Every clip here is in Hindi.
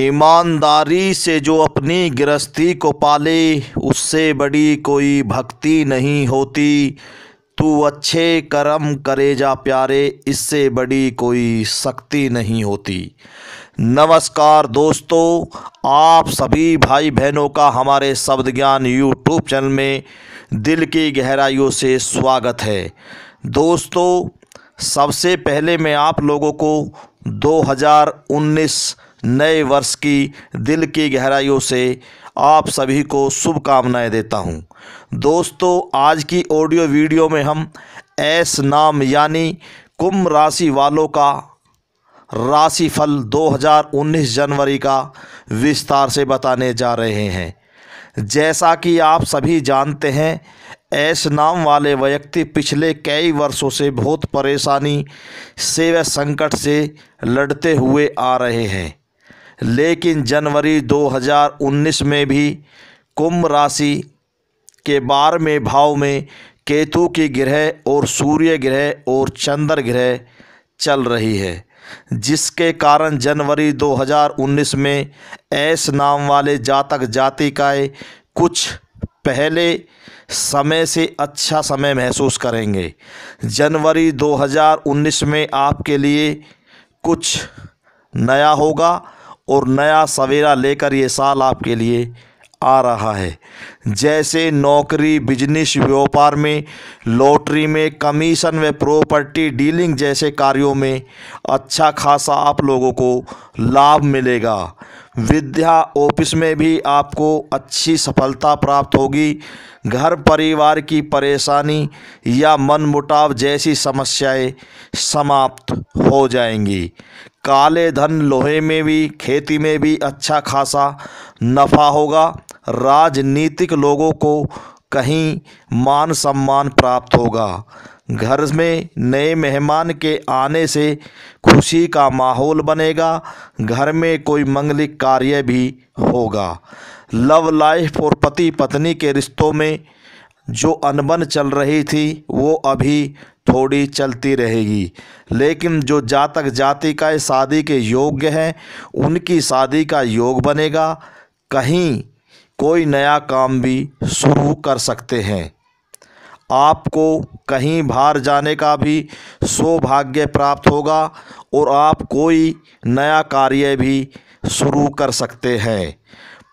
ईमानदारी से जो अपनी गृहस्थी को पाले उससे बड़ी कोई भक्ति नहीं होती तू अच्छे कर्म करे जा प्यारे इससे बड़ी कोई शक्ति नहीं होती नमस्कार दोस्तों आप सभी भाई बहनों का हमारे शब्द ज्ञान यूट्यूब चैनल में दिल की गहराइयों से स्वागत है दोस्तों सबसे पहले मैं आप लोगों को 2019 नए वर्ष की दिल की गहराइयों से आप सभी को शुभकामनाएं देता हूं। दोस्तों आज की ऑडियो वीडियो में हम ऐस नाम यानी कुंभ राशि वालों का राशिफल 2019 जनवरी का विस्तार से बताने जा रहे हैं जैसा कि आप सभी जानते हैं ऐश नाम वाले व्यक्ति पिछले कई वर्षों से बहुत परेशानी से व संकट से लड़ते हुए आ रहे हैं लेकिन जनवरी 2019 में भी कुंभ राशि के बारहवें भाव में केतु की ग्रह और सूर्य ग्रह और चंद्र ग्रह चल रही है जिसके कारण जनवरी 2019 में ऐस नाम वाले जातक जाति का कुछ पहले समय से अच्छा समय महसूस करेंगे जनवरी 2019 में आपके लिए कुछ नया होगा और नया सवेरा लेकर ये साल आपके लिए आ रहा है जैसे नौकरी बिजनेस व्यापार में लॉटरी में कमीशन व प्रॉपर्टी डीलिंग जैसे कार्यों में अच्छा खासा आप लोगों को लाभ मिलेगा विद्या ऑफिस में भी आपको अच्छी सफलता प्राप्त होगी घर परिवार की परेशानी या मनमुटाव जैसी समस्याएं समाप्त हो जाएंगी काले धन लोहे में भी खेती में भी अच्छा खासा नफ़ा होगा राजनीतिक लोगों को कहीं मान सम्मान प्राप्त होगा घर में नए मेहमान के आने से खुशी का माहौल बनेगा घर में कोई मंगलिक कार्य भी होगा लव लाइफ और पति पत्नी के रिश्तों में जो अनबन चल रही थी वो अभी थोड़ी चलती रहेगी लेकिन जो जातक जाति का शादी के योग्य हैं उनकी शादी का योग बनेगा कहीं कोई नया काम भी शुरू कर सकते हैं आपको कहीं बाहर जाने का भी सौभाग्य प्राप्त होगा और आप कोई नया कार्य भी शुरू कर सकते हैं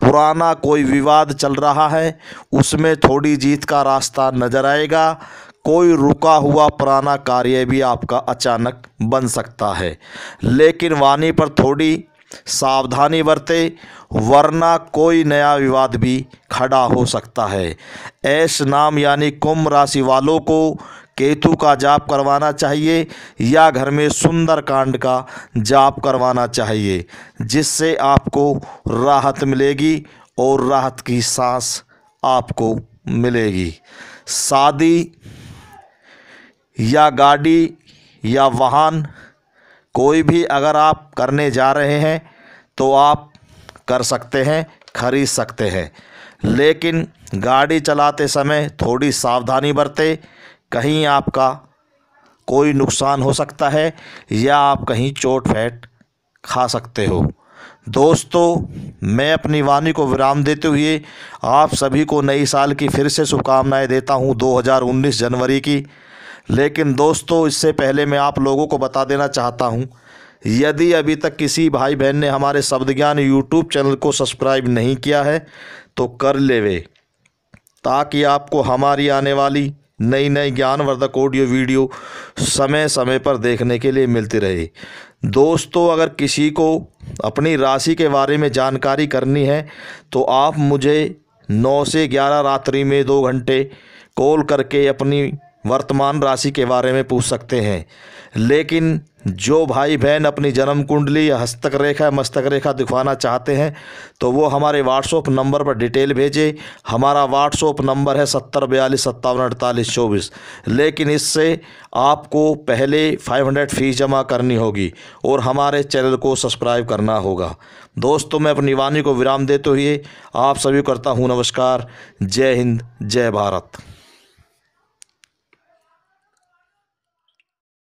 पुराना कोई विवाद चल रहा है उसमें थोड़ी जीत का रास्ता नज़र आएगा कोई रुका हुआ पुराना कार्य भी आपका अचानक बन सकता है लेकिन वाणी पर थोड़ी सावधानी बरते वरना कोई नया विवाद भी खड़ा हो सकता है ऐश नाम यानी कुंभ राशि वालों को केतु का जाप करवाना चाहिए या घर में सुंदर कांड का जाप करवाना चाहिए जिससे आपको राहत मिलेगी और राहत की सांस आपको मिलेगी शादी या गाड़ी या वाहन कोई भी अगर आप करने जा रहे हैं तो आप कर सकते हैं खरीद सकते हैं लेकिन गाड़ी चलाते समय थोड़ी सावधानी बरतें कहीं आपका कोई नुकसान हो सकता है या आप कहीं चोट फैट खा सकते हो दोस्तों मैं अपनी वाणी को विराम देते हुए आप सभी को नई साल की फिर से शुभकामनाएं देता हूं 2019 जनवरी की लेकिन दोस्तों इससे पहले मैं आप लोगों को बता देना चाहता हूँ यदि अभी तक किसी भाई बहन ने हमारे शब्द ज्ञान यूट्यूब चैनल को सब्सक्राइब नहीं किया है तो कर लेवे ताकि आपको हमारी आने वाली नई नई ज्ञानवर्धक ऑडियो वीडियो समय समय पर देखने के लिए मिलती रहे दोस्तों अगर किसी को अपनी राशि के बारे में जानकारी करनी है तो आप मुझे नौ से ग्यारह रात्रि में दो घंटे कॉल करके अपनी वर्तमान राशि के बारे में पूछ सकते हैं लेकिन जो भाई बहन अपनी जन्म कुंडली या हस्तक रेखा मस्तक रेखा दिखवाना चाहते हैं तो वो हमारे व्हाट्सअप नंबर पर डिटेल भेजें हमारा व्हाट्सअप नंबर है सत्तर बयालीस सत्तावन अड़तालीस चौबीस लेकिन इससे आपको पहले फाइव हंड्रेड फ़ीस जमा करनी होगी और हमारे चैनल को सब्सक्राइब करना होगा दोस्तों मैं अपनी वाणी को विराम देते हुए आप सभी करता हूँ नमस्कार जय हिंद जय भारत